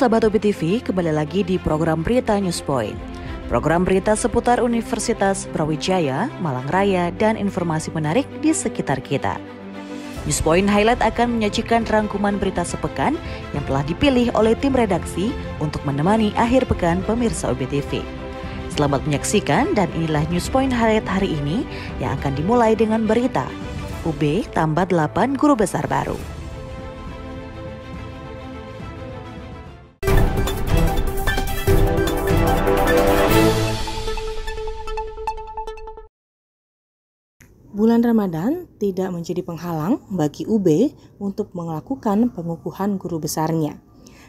sahabat OBTV, TV, kembali lagi di program berita News Point, Program berita seputar Universitas Brawijaya, Malang Raya, dan informasi menarik di sekitar kita. News Point Highlight akan menyajikan rangkuman berita sepekan yang telah dipilih oleh tim redaksi untuk menemani akhir pekan pemirsa OBTV. Selamat menyaksikan dan inilah News Point Highlight hari ini yang akan dimulai dengan berita UB tambah 8 guru besar baru. Bulan Ramadan tidak menjadi penghalang bagi UB untuk melakukan pengukuhan guru besarnya.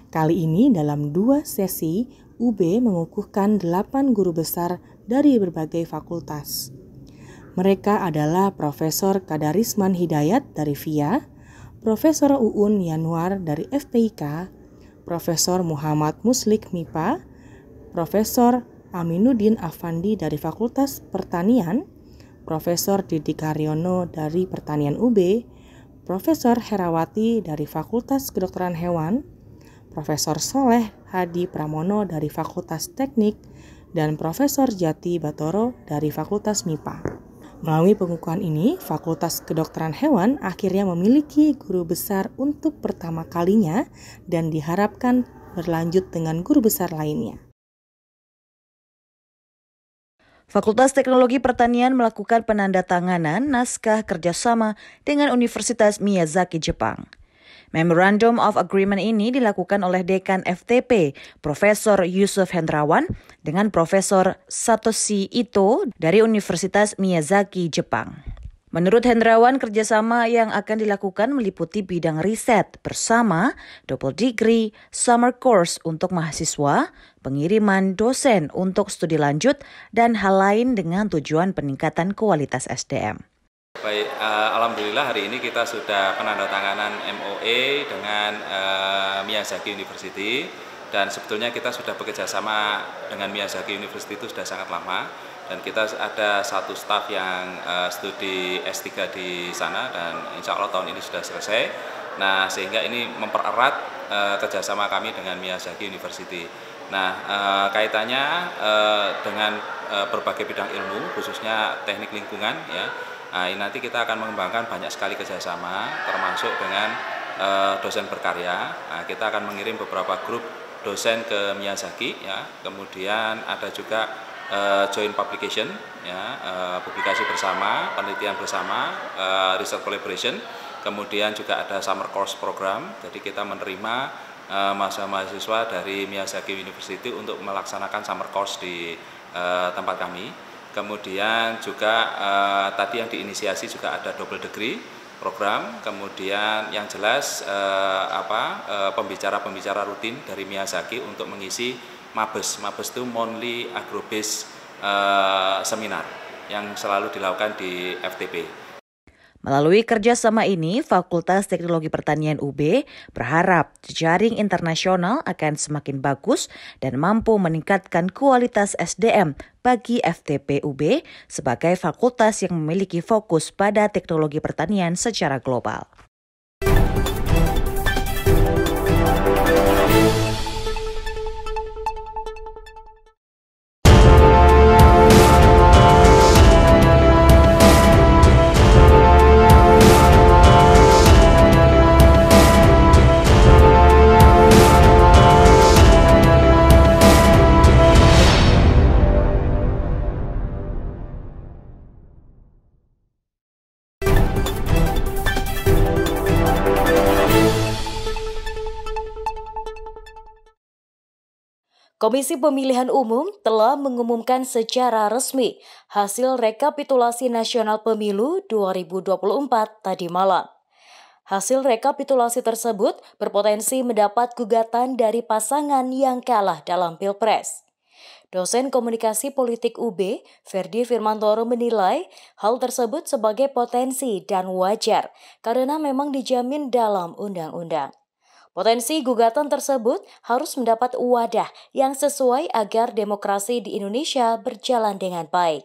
Kali ini dalam dua sesi, UB mengukuhkan delapan guru besar dari berbagai fakultas. Mereka adalah Profesor Kadarisman Hidayat dari VIA, Profesor Uun Yanuar dari FPIK, Profesor Muhammad Muslik MIPA, Profesor Aminuddin Afandi dari Fakultas Pertanian, Profesor Didi Karyono dari Pertanian UB, Profesor Herawati dari Fakultas Kedokteran Hewan, Profesor Soleh Hadi Pramono dari Fakultas Teknik, dan Profesor Jati Batoro dari Fakultas MIPA. Melalui pengukuhan ini, Fakultas Kedokteran Hewan akhirnya memiliki guru besar untuk pertama kalinya dan diharapkan berlanjut dengan guru besar lainnya. Fakultas Teknologi Pertanian melakukan penandatanganan naskah kerjasama dengan Universitas Miyazaki Jepang. Memorandum of Agreement ini dilakukan oleh Dekan FTP, Profesor Yusuf Hendrawan, dengan Profesor Satoshi Ito dari Universitas Miyazaki, Jepang. Menurut Hendrawan, kerjasama yang akan dilakukan meliputi bidang riset bersama, double degree, summer course untuk mahasiswa, pengiriman dosen untuk studi lanjut, dan hal lain dengan tujuan peningkatan kualitas SDM. Baik, uh, alhamdulillah hari ini kita sudah penandatanganan MOE dengan uh, Miyazaki University dan sebetulnya kita sudah bekerja sama dengan Miyazaki University itu sudah sangat lama dan kita ada satu staf yang uh, studi S3 di sana dan insya Allah tahun ini sudah selesai nah sehingga ini mempererat uh, kerjasama kami dengan Miyazaki University Nah, e, kaitannya e, dengan e, berbagai bidang ilmu, khususnya teknik lingkungan, ya. Nah, ini nanti kita akan mengembangkan banyak sekali kerjasama, termasuk dengan e, dosen berkarya. Nah, kita akan mengirim beberapa grup dosen ke Miyazaki, ya. Kemudian ada juga e, joint publication, ya, e, publikasi bersama, penelitian bersama, e, research collaboration. Kemudian juga ada summer course program. Jadi kita menerima uh, eh, mahasiswa-mahasiswa dari Miyazaki University untuk melaksanakan summer course di uh, tempat kami. Kemudian juga uh, tadi yang diinisiasi juga ada double degree program. Kemudian yang jelas uh, apa pembicara-pembicara rutin dari Miyazaki untuk mengisi mabes. Mabes itu monthly agrobase uh, seminar yang selalu dilakukan di FTP. Melalui kerjasama ini, Fakultas Teknologi Pertanian UB berharap jaring internasional akan semakin bagus dan mampu meningkatkan kualitas SDM bagi FTP UB sebagai fakultas yang memiliki fokus pada teknologi pertanian secara global. Komisi Pemilihan Umum telah mengumumkan secara resmi hasil rekapitulasi nasional pemilu 2024 tadi malam. Hasil rekapitulasi tersebut berpotensi mendapat gugatan dari pasangan yang kalah dalam Pilpres. Dosen Komunikasi Politik UB, Ferdi Firmantoro menilai hal tersebut sebagai potensi dan wajar karena memang dijamin dalam undang-undang. Potensi gugatan tersebut harus mendapat wadah yang sesuai agar demokrasi di Indonesia berjalan dengan baik.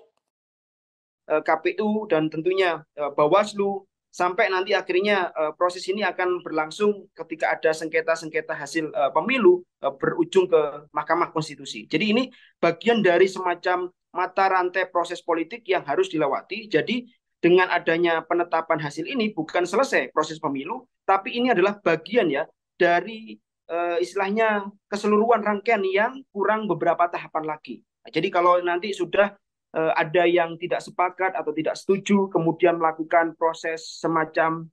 Eh, KPU dan tentunya eh, Bawaslu sampai nanti akhirnya eh, proses ini akan berlangsung ketika ada sengketa-sengketa hasil pemilu berujung ke Mahkamah Konstitusi. Jadi ini bagian dari semacam mata rantai proses politik yang harus dilewati. Jadi dengan adanya penetapan hasil ini bukan selesai proses pemilu, tapi ini adalah bagian ya dari uh, istilahnya keseluruhan rangkaian yang kurang beberapa tahapan lagi. Nah, jadi kalau nanti sudah uh, ada yang tidak sepakat atau tidak setuju, kemudian melakukan proses semacam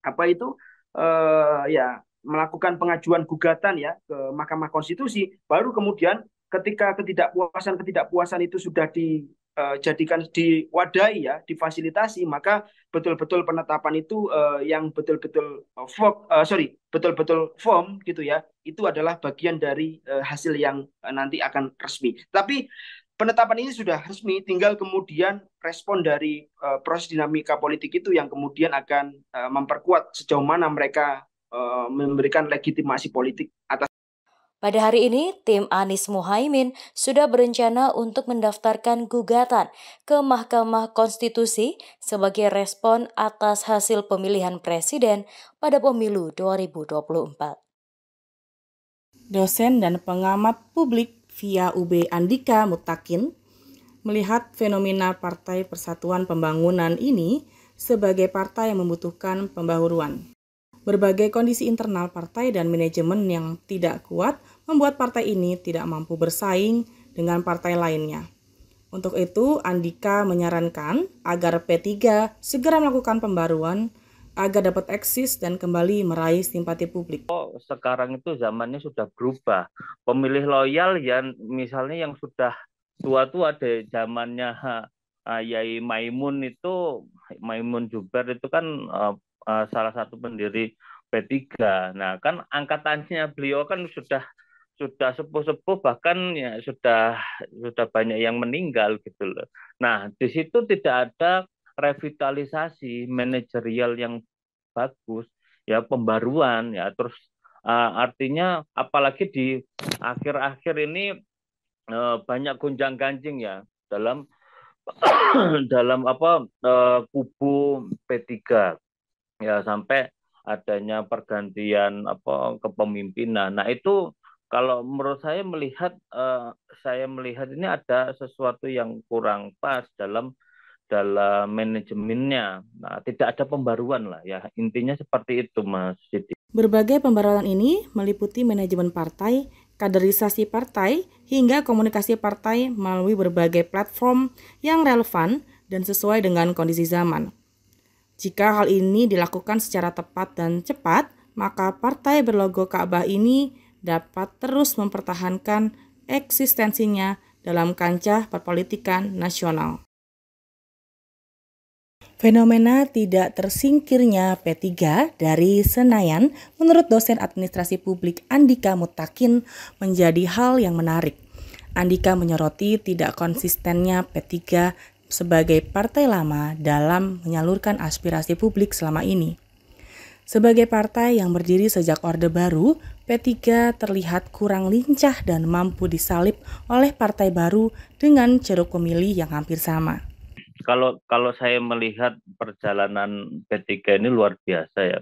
apa itu uh, ya melakukan pengajuan gugatan ya ke Mahkamah Konstitusi, baru kemudian ketika ketidakpuasan ketidakpuasan itu sudah di Eh, jadikan diwadai ya, difasilitasi, maka betul-betul penetapan itu uh, yang betul-betul uh, form, uh, sorry, betul-betul form gitu ya, itu adalah bagian dari uh, hasil yang uh, nanti akan resmi. Tapi penetapan ini sudah resmi, tinggal kemudian respon dari uh, proses dinamika politik itu yang kemudian akan uh, memperkuat sejauh mana mereka uh, memberikan legitimasi politik pada hari ini, tim Anies Muhaimin sudah berencana untuk mendaftarkan gugatan ke Mahkamah Konstitusi sebagai respon atas hasil pemilihan presiden pada pemilu 2024. Dosen dan pengamat publik via UB Andika Mutakin melihat fenomena Partai Persatuan Pembangunan ini sebagai partai yang membutuhkan pembaharuan. Berbagai kondisi internal partai dan manajemen yang tidak kuat membuat partai ini tidak mampu bersaing dengan partai lainnya. Untuk itu, Andika menyarankan agar P3 segera melakukan pembaruan agar dapat eksis dan kembali meraih simpati publik. Oh, sekarang itu zamannya sudah berubah. Pemilih loyal yang misalnya yang sudah tua-tua ada zamannya Yai Maimun itu Maimun Juber itu kan eh, uh, salah satu pendiri P3. Nah, kan angkatannya beliau kan sudah sudah sepuh-sepuh bahkan ya sudah sudah banyak yang meninggal gitu loh. Nah, di situ tidak ada revitalisasi manajerial yang bagus, ya pembaruan ya terus uh, artinya apalagi di akhir-akhir ini uh, banyak gonjang-ganjing ya dalam dalam apa uh, kubu P3 ya sampai adanya pergantian apa kepemimpinan. Nah, itu kalau menurut saya melihat eh, saya melihat ini ada sesuatu yang kurang pas dalam dalam manajemennya. Nah, tidak ada pembaruan lah ya. Intinya seperti itu, Mas Siti. Berbagai pembaruan ini meliputi manajemen partai, kaderisasi partai, hingga komunikasi partai melalui berbagai platform yang relevan dan sesuai dengan kondisi zaman. Jika hal ini dilakukan secara tepat dan cepat, maka partai berlogo Ka'bah ini dapat terus mempertahankan eksistensinya dalam kancah perpolitikan nasional. Fenomena tidak tersingkirnya P3 dari Senayan menurut dosen administrasi publik Andika Mutakin menjadi hal yang menarik. Andika menyoroti tidak konsistennya P3 sebagai partai lama dalam menyalurkan aspirasi publik selama ini. Sebagai partai yang berdiri sejak Orde Baru, P3 terlihat kurang lincah dan mampu disalip oleh partai baru dengan ceruk pemilih yang hampir sama. Kalau kalau saya melihat perjalanan P3 ini luar biasa ya.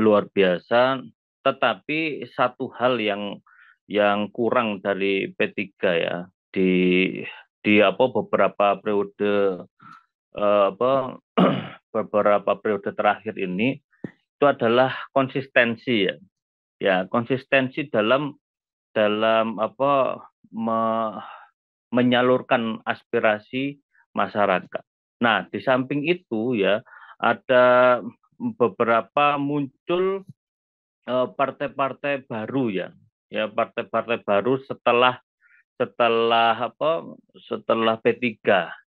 Luar biasa, tetapi satu hal yang yang kurang dari P3 ya di di apa beberapa periode eh, apa beberapa periode terakhir ini itu adalah konsistensi ya. Ya, konsistensi dalam dalam apa me, menyalurkan aspirasi masyarakat. Nah, di samping itu ya ada beberapa muncul eh, partai-partai baru ya, ya partai-partai baru setelah setelah apa setelah P3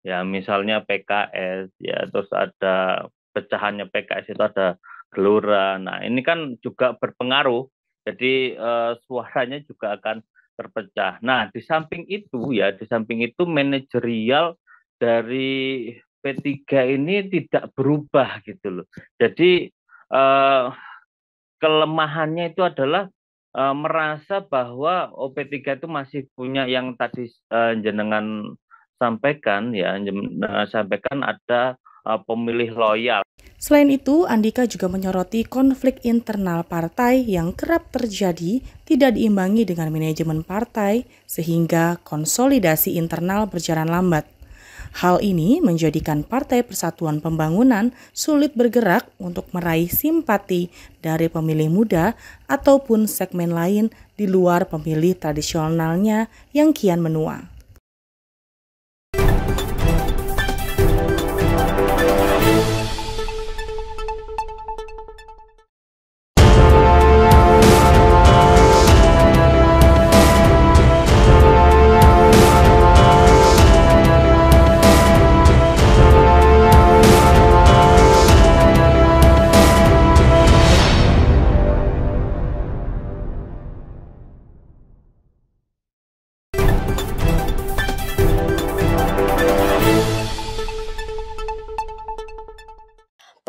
ya misalnya PKS ya terus ada pecahannya PKS itu ada gelora. Nah, ini kan juga berpengaruh. Jadi eh, suaranya juga akan terpecah. Nah, di samping itu ya, di samping itu manajerial dari P3 ini tidak berubah gitu loh. Jadi eh, kelemahannya itu adalah uh, merasa bahwa OP3 itu masih punya yang tadi uh, jenengan sampaikan ya jenengan sampaikan ada uh, pemilih loyal. Selain itu, Andika juga menyoroti konflik internal partai yang kerap terjadi tidak diimbangi dengan manajemen partai sehingga konsolidasi internal berjalan lambat. Hal ini menjadikan Partai Persatuan Pembangunan sulit bergerak untuk meraih simpati dari pemilih muda ataupun segmen lain di luar pemilih tradisionalnya yang kian menua.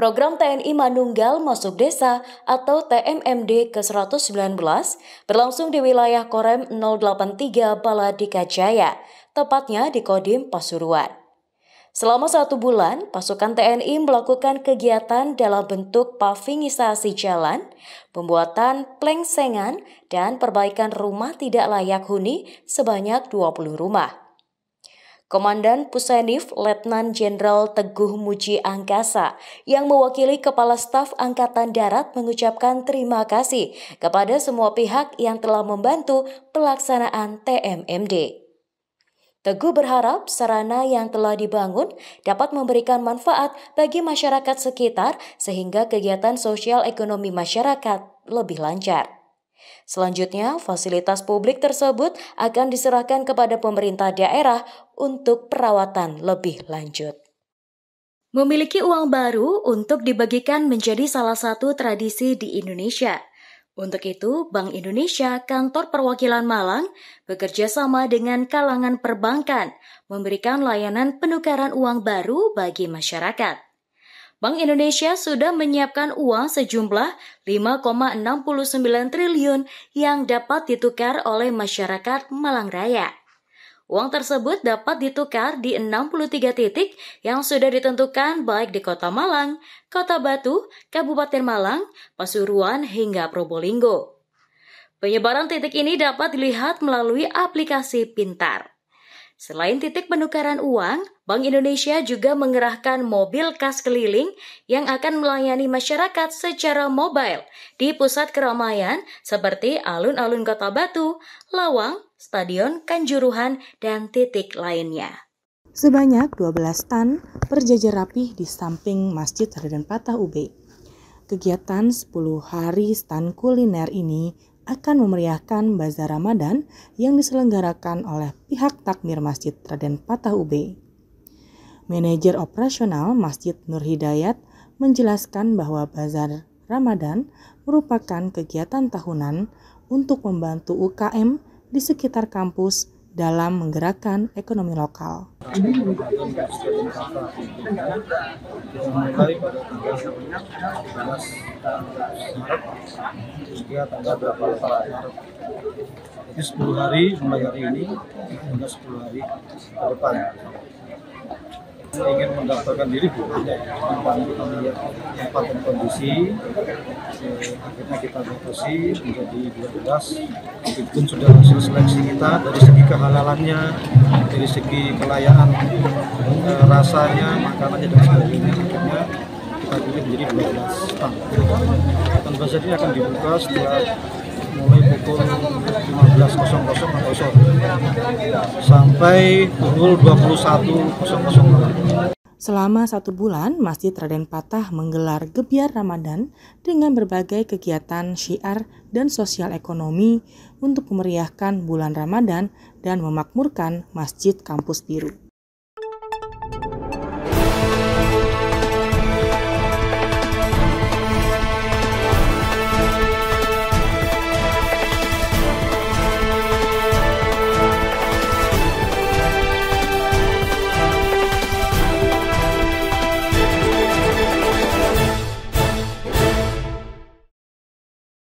Program TNI Manunggal Masuk Desa atau TMMD ke-119 berlangsung di wilayah Korem 083 Baladika Jaya, tepatnya di Kodim Pasuruan. Selama satu bulan, pasukan TNI melakukan kegiatan dalam bentuk pavingisasi jalan, pembuatan plengsengan, dan perbaikan rumah tidak layak huni sebanyak 20 rumah. Komandan Pusenif Letnan Jenderal Teguh Muji Angkasa yang mewakili Kepala Staf Angkatan Darat mengucapkan terima kasih kepada semua pihak yang telah membantu pelaksanaan TMMD. Teguh berharap sarana yang telah dibangun dapat memberikan manfaat bagi masyarakat sekitar sehingga kegiatan sosial ekonomi masyarakat lebih lancar. Selanjutnya, fasilitas publik tersebut akan diserahkan kepada pemerintah daerah untuk perawatan lebih lanjut. Memiliki uang baru untuk dibagikan menjadi salah satu tradisi di Indonesia. Untuk itu, Bank Indonesia Kantor Perwakilan Malang bekerja sama dengan kalangan perbankan memberikan layanan penukaran uang baru bagi masyarakat. Bank Indonesia sudah menyiapkan uang sejumlah 5,69 triliun yang dapat ditukar oleh masyarakat Malang Raya. Uang tersebut dapat ditukar di 63 titik yang sudah ditentukan baik di Kota Malang, Kota Batu, Kabupaten Malang, Pasuruan, hingga Probolinggo. Penyebaran titik ini dapat dilihat melalui aplikasi pintar. Selain titik penukaran uang, Bank Indonesia juga mengerahkan mobil kas keliling yang akan melayani masyarakat secara mobile di pusat keramaian seperti alun-alun Kota Batu, Lawang, Stadion Kanjuruhan, dan titik lainnya. Sebanyak 12 tan berjajar rapih di samping Masjid Raden Patah Ube. Kegiatan 10 hari stan kuliner ini akan memeriahkan Bazar Ramadan yang diselenggarakan oleh pihak takmir Masjid Raden Patah Ube. Manajer operasional Masjid Nur Hidayat menjelaskan bahwa bazar Ramadan merupakan kegiatan tahunan untuk membantu UKM di sekitar kampus dalam menggerakkan ekonomi lokal. Mulai pada tanggal 11 Maret hingga tanggal berapa Maret. Ini 10 hari mulai hari ini hingga 10 hari ke depan ingin mendaftarkan diri boleh ya. melihat tempat dan kondisi eh, akhirnya kita rotasi menjadi 12 Meskipun pun sudah hasil seleksi kita dari segi kehalalannya dari segi kelayaan eh, rasanya makanannya dan sebagainya akhirnya kita pilih menjadi 12 stand. Stand ini akan dibuka setiap mulai pukul 15.00 sampai pukul 21.00. Selama satu bulan, Masjid Raden Patah menggelar gebiar Ramadan dengan berbagai kegiatan syiar dan sosial ekonomi untuk memeriahkan bulan Ramadan dan memakmurkan Masjid Kampus Biru.